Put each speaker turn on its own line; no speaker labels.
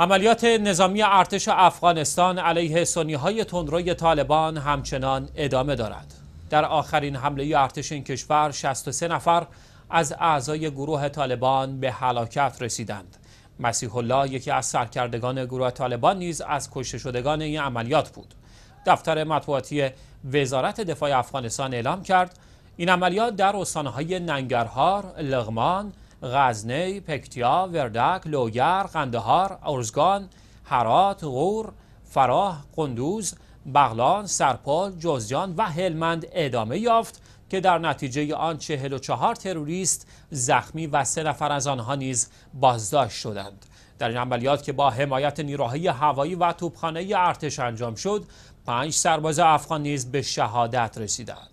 عملیات نظامی ارتش افغانستان علیه سنی های تندروی طالبان همچنان ادامه دارد. در آخرین حمله ارتش این کشور 63 نفر از اعضای گروه طالبان به هلاکت رسیدند. مسیح الله یکی از سرکردگان گروه طالبان نیز از کشته شدگان این عملیات بود. دفتر مطبوعاتی وزارت دفاع افغانستان اعلام کرد این عملیات در استانهای ننگرهار، لغمان، غزنی، پکتیا، وردک، لوگر، قندهار، ارزگان، هرات، غور، فراه، قندوز، بغلان، سرپال، جوزجان و هلمند ادامه یافت که در نتیجه آن 44 تروریست زخمی و سه نفر از آنها نیز بازداشت شدند. در این عملیات که با حمایت نیروهای هوایی و توپخانه ارتش انجام شد، پنج سرباز افغان نیز به شهادت رسیدند.